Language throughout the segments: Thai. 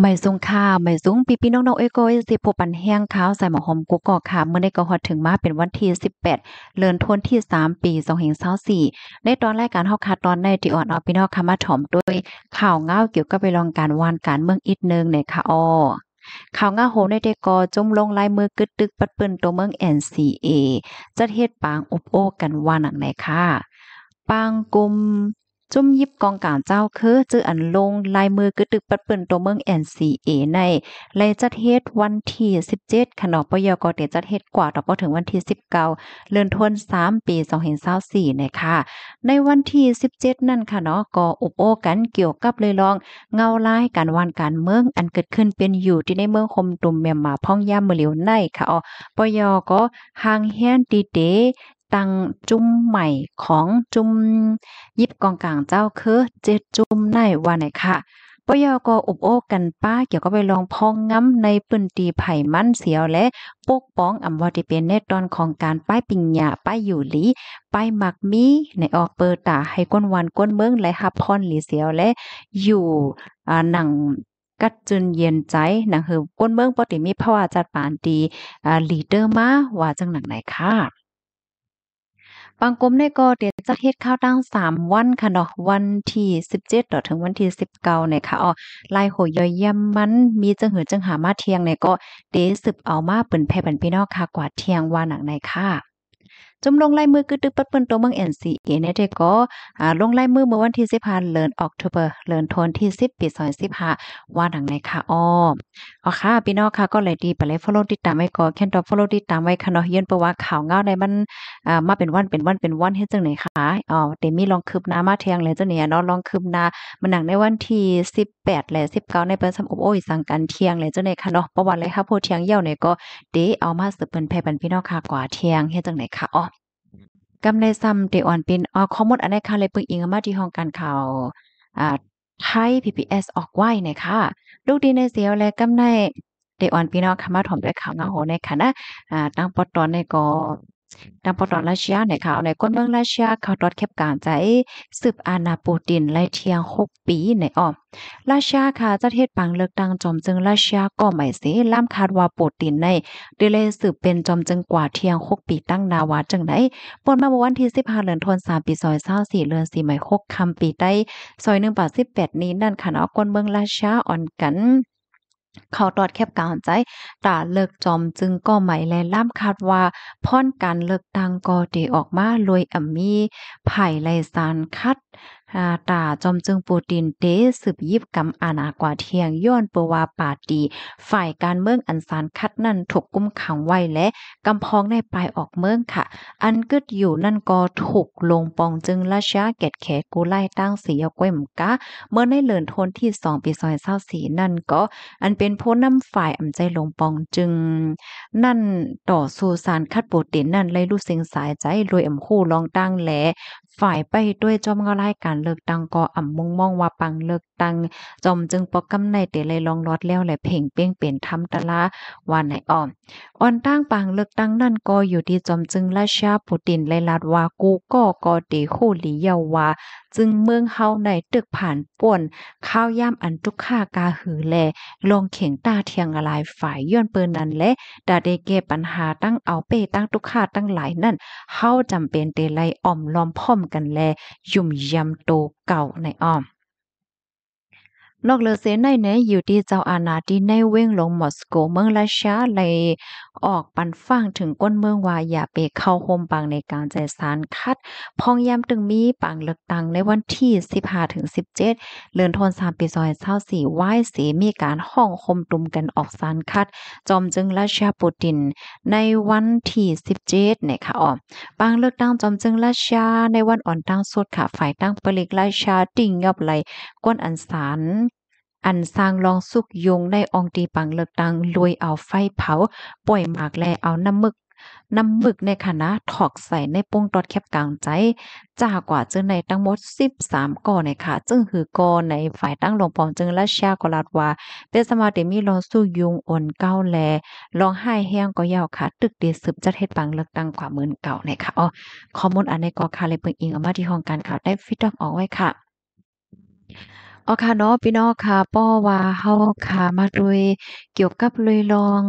ไม่สูงค่าไม่สูงปีปีน้องๆ เอ้ยก็สิพบปันแห้ง ข้าว ใส่หมอหอมกุกกอก ค่ะ เมื่อได้ก็ฮอดถึงมาเป็นวันที่18เลือนทนที่ 3 ปี2024ในตอนรายการเฮาคาตอนในที่อ่อนเอาพี่น้องค่ะมาถอมด้วยข่าวเงาเกี่ยวกับไปลองการวานการเมืองอีกนึงใน่ค่ะออข่าวงาโหในเดกอจมลงลายมือกึดตึกปัดปืนตัวเมือง NCA จัดเฮ็ดปางอบโอกันว่าหนังไหนค่ะ ปางกลุ่มจุ่มยิบกองการเจ้า คือจื้ออันลงลายมือกึตึกปัดปืนตัวเมือง NCA ในไลจัดเฮ็ดวันที่ 17 ขนอปยกเตจัดเฮ็ดกว่าต่อไปถึงวันที่ 19 เลื่อนทวน 3 ปี2024นะคะในวันที่ 17 นั่นค่ะ เนาะก็อุบโอกันเกี่ยวกับเลยลองเงาลายการวานการเมืองอันเกิดขึ้นเป็นอยู่ที่ในเมืองคมตุมเมียมาพ่องย่ามมือเหลียวในค่ะอ๋อปยก็หางเฮียนดีเดั้งจุ้มใหม่ของจุ้มยิบกองกลางเจ้าคือเจ็ดจุ้มในวันไหนค่ะปยอกอุบโอกันป้า เกี่ยวก็ไปลองพองง้าในปืนตีไผ่มั่นเสียวและปกป้องอำวติเป็นแนตอนของการป้ายปิงหยาป้ายอยู่หลีป้ายหมักมีในออกเปิดตาให้ก้นวันก้นเมืองไหลฮับพรหลีเสียวและอยู่อ่าหนังกัดจุนเย็นใจหนังหือก้นเมืองปติมีภาวะจัดปานดีอ่าลีเดอร์มาว่าจังหนังไหนค่ะปางกลมได้ก็เดี๋ยวจะเฮ็ดข้าวตั้งสามวันค่ะเนาะวันที่สิบเจ็ดต่อถึงวันที่สิบเก้าเนี่ยค่ะอ๋อลายโหยย่อยย่ำมันมีจังหือจังหามาเที่ยงเนี่ย ก็เดี๋ยวสืบเอามาเปิ่นแพ่บันพี่น้องค่ะกว่าเที่ยงว่าหนังในค่ะจมลงลายมือคือตึกปัดเปิ้นตัวเมืองเอ็นซีเอเนี่ยได้ก็อ่าลงลายมือเมื่อวันที่15เดือนออกตุลาเดือนธันที่10ปี2015ว่าดังในค่ะอ้ออ๋อค่ะพี่น้องค่ะก็เลยดีไปเลยฟอลโล w ติดตามไว้ก่อแค่ตอ follow ติดตามไว้ค่ะเนาะเยือนเประว่าข่าวเงาในมันอ่ามาเป็นวันเป็นวันเป็นวันเฮ็ดจังไหนคะอ๋อเดมี่ลองคืบหน้ามาเทียงเลยจ้งเนี่ยเนาะลองคืบหน้ามันหนังในวันที่ 18และ19ในเปิ้นสำอบโอ้ยสังกันเที่ยงเลยจังไหนค่ะเนาะประวัติเลยค่ะโพเที่ยงเยี่ยวเนี่ยก็เดเอามาสืบเปิ้นแพ่ปันพี่น้องค่ะกว่าเที่ยงเฮ็ดจังไหนค่ะอ๋อกำในซ้ำเตอ่อนเป็นออข้อมูลอันใดค่ะเลยปึงอิงมาที่ห้องการข่าวอ่าไทย PPS ออกไว้นะคะลูกดีในเสียวและกำในเตอ่อนพี่น้องค่ะมาถอมด้วยข่าวเงาโหในค่ะนะอ่าตั้งปอตอนในก็ดังปอดรัสเซียในข่าวในก้นเมืองรัสเซียเขาตอดแคบการใจสืบอาณาปูตินไล่เทียงหกปีในอ้อมรัสเซียค่ะจะเทศปังเลือกตั้งจอมจึงรัสเซียก็ไม่เสียล่ามคาดว่าปูตินในดิเลยสืบเป็นจอมจึงกว่าเทียงหกปีตั้งนาวาจังไหนปนมาวันที่สิบห้าเดือนธันวาคมปีซอยเศร้าสี่เดือนสี่หมายหกคำปีใต้ซอยหนึ่งบาทสิบแปดนี้นั่นค่ะเนาะก้นเมืองรัสเซียอ่อนกันเขาตอดแคบกาวใจ ตาเลิกจอมจึงก็ใหม่และล่ามคาดว่า พ่อนการเลิกตังก็เดออกมาลวยอมีไผ่ไรสารคัดตาจอมจึงปูตินเตสืบยิบกำอานากว่าเทียงย้อนปวาปาตีฝ่ายการเมืองอันสารคัดนั่นถูกกุมขังไว้และกำพองในปลายออกเมืองค่ะ อันกึดอยู่นั่นก็ถูกลงปองจึงราชาเกตแขกูไล่ตั้งสียกเวมกะ เมื่อในเหลือนทนที่สองปีซอยเศร้าสีนั่นก็ อันเป็นโพ้นำฝ่ายอำใจลงปองจึง นั่นต่อสู่สารคัดปูตินนั่นเลยรู้เสียงสายใจรวยอำคู่ลองตั้งแหลฝ่ายไปด้วยจอมก็ไล่การเลือกตั้งก็อ่ำมุ่งมองว่าปังเลือกตั้งจอมจึงปอกกำในแตเลยลองรอดแล้วแหละเพ่งเป้งเป็นทำตะละวันไหนอ่อมอ่อนตั้งปังเลือกตั้งนั่นก็อยู่ที่จอมจึงราชาปูตินเลยลาดว่ากูก็ก็ตีคู่หลีเยาว่าจึงเมืองเฮาในตึกผ่านป่วน ข้าวย่ามอันทุกข้ากาหือแล ลงเข่งตาเทียงอะไรฝ่ายย้อนเปินนั้นและดาเดเกปัญหาตั้งเอาเป้ตั้งทุกข้าตั้งหลายนั่นเฮาจำเป็นเตไลอ่อมล้อมพ่อมกันแล ยุ่มยำโตเก่าในอ้อมนอกเลเซในเนอยู่ที่เจ้าอาณาที่ในเว้งลงมอสโกเมืองราชาเลยออกปันฟังถึงก้นเมืองวาอย่าไปเข้าโฮมปังในการใจสารคัด พองยามตึงมีปังเลือกตังในวันที่ 15ถึง17เลือนทนสามปีซอยเศร้าสี่ไหวสีมีการห้องคมตุมกันออกสารคัด จอมจึงราชาปูตินในวันที่ 17เนี่ยค่ะอ๋อปังเลือกตั้งจอมจึงราชาในวันอ่อนตั้งสุดค่ะฝ่ายตั้งปริกราชาติ่งยับไหลก้นอันสารอันสร้างรองสุกยุงในองตีปังเลิกตังลุยเอาไฟเผาป่อยหมากแลเอาน้ำมึก น้ำมึกในคณะถอกใส่ในปุ้งตอดแคบกลางใจจ่ากว่าจึงในตั้งหมด 13 ก่อในค่ะ จึงหือก่อในฝ่ายตั้งหลวงปอมจึงและเชียกลาดว่าเป็นสมาธิมีรองสู้ยุงอ่อนเก้าแลรองไห้แห้งก็ยาวค่ะตึกเดือดสืบจะเทศปังเลือกตั้งกว่าหมื่นเก่าในค่ะอ๋อข้อมูลอันในกอคาเลยเปิงอิงเอามาที่ห้องการข่าวได้ฟิตอออกไว้ค่ะอ๋อค่ะเนาะพี่น้องค่ะป้อว่าเฮาค่ะ มาด้วยเกี่ยวกับเลยลอง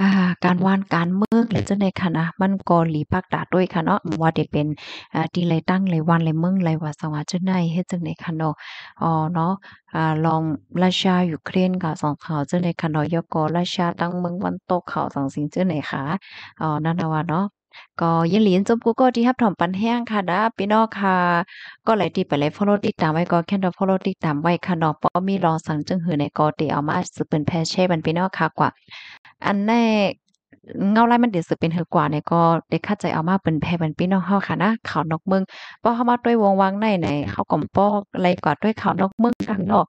อ่าการวานการเมืองหรือจังได๋ค่ะนะมันก็หลีปักดาด้วยค่ะเนาะว่าได้เป็นอ่าที่เลยตั้งเลยวันเลยเมืองเลยว่าสว่เจังได๋เฮ็ดจังได๋ค่ะเนาะอ๋อเนาะอ่าลองรัสเซียยูเครนกะสองข่าจังได๋ค่ะเนาะยกกรัสเซียตั้งเมืองวันตกเขาสองสิ่งจังได๋ค่ะอ๋อนั่นน่ะว่าเนาะก็ยินหลินจมกูก็ที่ฮับถ่อมปันแห้งค่ะนะพี่น้องค่ะก็ไหลที่ไปเลยฟอลโลติดตามไว้ก็แค่เราฟอลโลติดตามไว้ค่ะน้องป้อมีรองสั่งจึงหือในกอตีอามาสืบเป็นแพชเช่บันพี่น้องค่ะกว่า อันแน่เงาไล่มันเดือดสืบเป็นเฮอกว่าเนี่ยก็ได้คาดใจเอามาเป็นแพเป็นพี่น้องเ้าค่ะนะข่าวนกมึงป้อเข้ามาด้วยวงวังในไหนเขากล่อมป้อะไรกว่าด้วยข่าวนกมึงกันเนาะ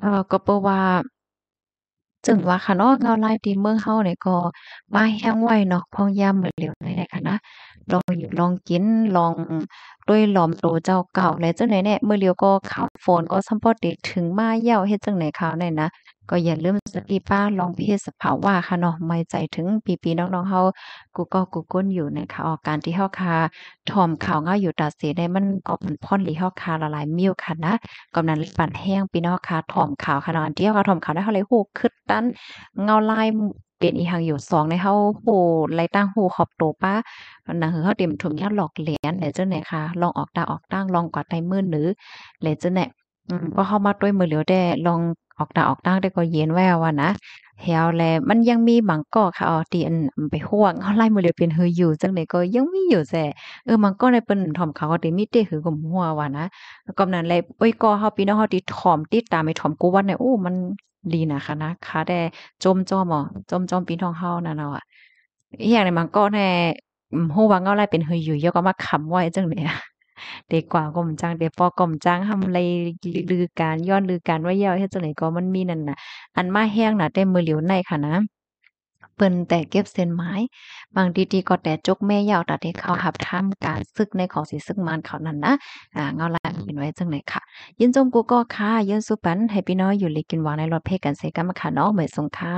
เออก็เปว่าจึงว่าค่ะเนาเงาไล่ตีเมืองเฮาเนี่ยก็มาแห้งไว้เนาะพองยามเมือเหลวในยนะคะนะ ลองอยู่ ลองกินลองด้วยหลอมโตเจ้าเก่า และจังไหนเนี่ยเมื้อเลียวก็ข่าวฝนก็สัมพอดีถึงมาเย่าเฮ็ดจังไหนข่าวไหนนะก็อย่าลืมสติป้าลองเพิสภาว่าค่ะเนาะไม่ใจถึงปีปีน้องๆเขากูก็กูก้นอยู่นะคะออกการที่เฮาคาทอมข่าวง่าอยู่ตัดเสียได้มันออกมันพ่นหรือเฮาคาละลายมิ้วค่ะนะกำนันปั่นแห้งปีน้องคาทอมข่าวค่ะนอนเียวคาะถอมข่าวได้เขาเลยหูคึดตั้นเงาลายเป็นอีหังอยู่สองในเฮาโหไรตั้งหูขอบโตป้าหนังเฮาเต็มถุงยาหลอกเหรียญเลยเจ้าไหนค่ะลองออกตาออกตั้งลองกว่าไตมือหรือเลยเจ้าไหนอืมกเข้ามาด้วยมือเหลียวแด้ลองออกตาออกตั้งได้ก็เย็นแววอะนะเฮาแลมันยังมีบางก่อค่ะออตีอันไปห่วงเฮาไล่มือเหลียวเป็นเฮืออยู่จังได๋ก็ยังมีอยู่แซ่เออมันก็เลยเปิ้นถ่อมเขาก็ติมีเตะหือกมหัวว่านะก็นั้นแลโอ้ยก็เฮาพี่น้องเฮาติถ่อมติดตามไปถ่อมกูวันในโอ้ มันดีนะคะนะคะแต่จมจ้อมอ๋อจมจ้อมพี่น้องเฮานั่นเนาะอีหยังในมันก็แน่ฮู้ว่าเฮาไล่เป็นเฮืออยู่เยอก็มาค้ำไว้จังได๋เด็กกว่าก็มจัง เด็กปอก็มจังทำอะไรลือการย้อนลือการว่าเยาวเฮ็ดจังไหนก็มันมีนั่นน่ะอันมาแห้งน่ะได้มือเหลียวในค่ะนะ เปิ้นแต่เก็บเส้นไม้ บางทีๆก็แต่จกแม่ยาวตัดให้เขาหับท่ามการซึกในของสีซึกมันเขานั่นนะ อ่าเงาลายเป็นไว้จังไหนค่ะ ยินจมกูก็ค่ะยินสุปัน ให้พี่น้อยอยู่เล็กกินหวานในรถเพกันเซกันมาค่ะเนาะเหมยสงค่ะ